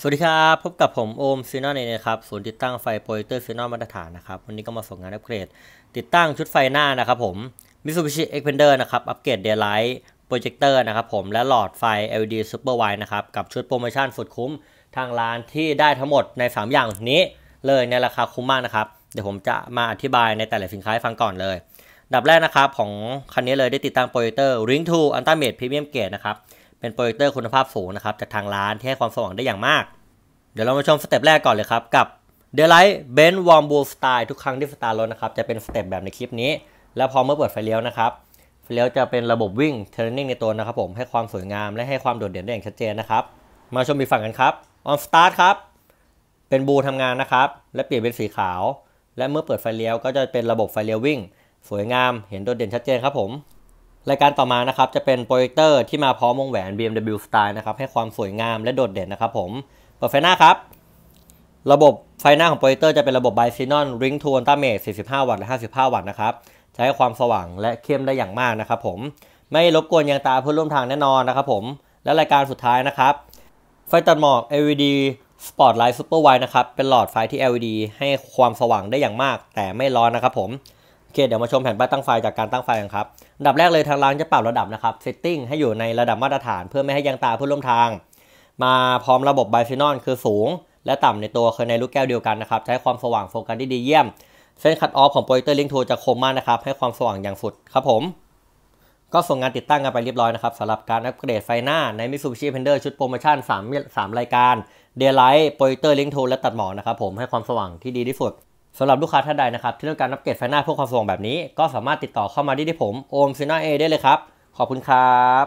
สวัสดีครับ พบกับผม โอมซีนอนเองนะครับศูนย์ติดตั้งไฟโปรเจคเตอร์ซีนอนมาตรฐานนะครับ วันนี้ก็มาส่งงานอัปเกรด ติดตั้งชุดไฟหน้านะครับผมมิสูบิชิเอ็กเพนเดอร์นะครับ อัปเกรดเดลไลท์โปรเจคเตอร์นะครับผมและหลอดไฟ LED Super Wide นะครับ กับชุดโปรโมชั่นสุดคุ้มทางร้านที่ได้ทั้งหมดใน 3 อย่างนี้เลยในราคาคุ้มมากนะครับ เดี๋ยวผมจะมาอธิบายในแต่ละสินค้าให้ฟังก่อนเลยดับแรกนะครับ ของคันนี้เลยได้ติดตั้งโปรเจคเตอร์รงทูอันต้าเมดพรีเมียมเกรดนะครับเป็นโปรเจคเตอร์คุณภาพสูงนะครับจากทางร้านที่ให้ความสว่างได้อย่างมาก เดี๋ยวเรามาชมสเต็ปแรกก่อนเลยครับ กับเดลไลท์เบนวอร์มบูสไตล์ทุกครั้งที่สตาร์รถนะครับจะเป็นสเต็ปแบบในคลิปนี้ แล้วพอเมื่อเปิดไฟเลี้ยวนะครับ ไฟเลี้ยวจะเป็นระบบวิ่งเทรนนิ่งในตัวนะครับผมให้ความสวยงามและให้ความโดดเด่นได้อย่างชัดเจนนะครับ มาชมอีกฝั่งกันครับออนสตาร์ทครับเป็นบูทำงานนะครับและเปลี่ยนเป็นสีขาว และเมื่อเปิดไฟเลี้ยวก็จะเป็นระบบไฟเลี้ยววิ่ง สวยงาม เห็นโดดเด่นชัดเจนครับผมรายการต่อมานะครับจะเป็นโปรเจคเตอร์ที่มาพร้อมวงแหวน BMW Style นะครับให้ความสวยงามและโดดเด่นนะครับผมเปิดไฟหน้าครับ ระบบไฟหน้าของโปรเจคเตอร์จะเป็นระบบ b i ซ i n o n Ring to Ultramate 45 วัตต์และ55 วัตต์นะครับ ใช้ความสว่างและเข้มได้อย่างมากนะครับผม ไม่รบกวนยางตาเพื่อร่วมทางแน่นอนนะครับผม และรายการสุดท้ายนะครับ ไฟตัดหมอก LED Spotlight Super Wide นะครับ เป็นหลอดไฟที่ LED ให้ความสว่างได้อย่างมาก แต่ไม่ร้อนนะครับ ผมคเดี๋ยวมาชมแผนป้ายตั้งไฟจากการตั้งไฟกันครับอันดับแรกเลยทางร้านจะปรับระดับนะครับเซตติ้งให้อยู่ในระดับมาตรฐานเพื่อไม่ให้ยังตาเพื่อร่วมทาง มาพร้อมระบบไบซินอน คือสูง และต่ำในตัว คือในลูกแก้วเดียวกันนะครับใช้ความสว่างโฟกัสที่ดีเยี่ยม เส้นคัดออฟของโปรเจคเตอร์ลิงทูจะคมมากนะครับให้ความสว่างอย่างสุดครับผม ก็ส่งงานติดตั้งกันไปเรียบร้อยนะครับสำหรับการอัปเกรดไฟหน้าในมิซูบิชิเพนเดอร์ชุดโปรโมชั่น3 3รายการเดลไลท์โปรเจคเตอร์ลิงทูและตัดหมอกนะครับผมให้ความสว่างที่ดีที่สุดสำหรับลูกค้าท่านใดนะครับ ที่ต้องการอัปเกรดไฟหน้าพวกความสว่างแบบนี้ก็สามารถติดต่อเข้ามาได้ที่ผมโอมซีนาเอได้เลยครับ ขอบคุณครับ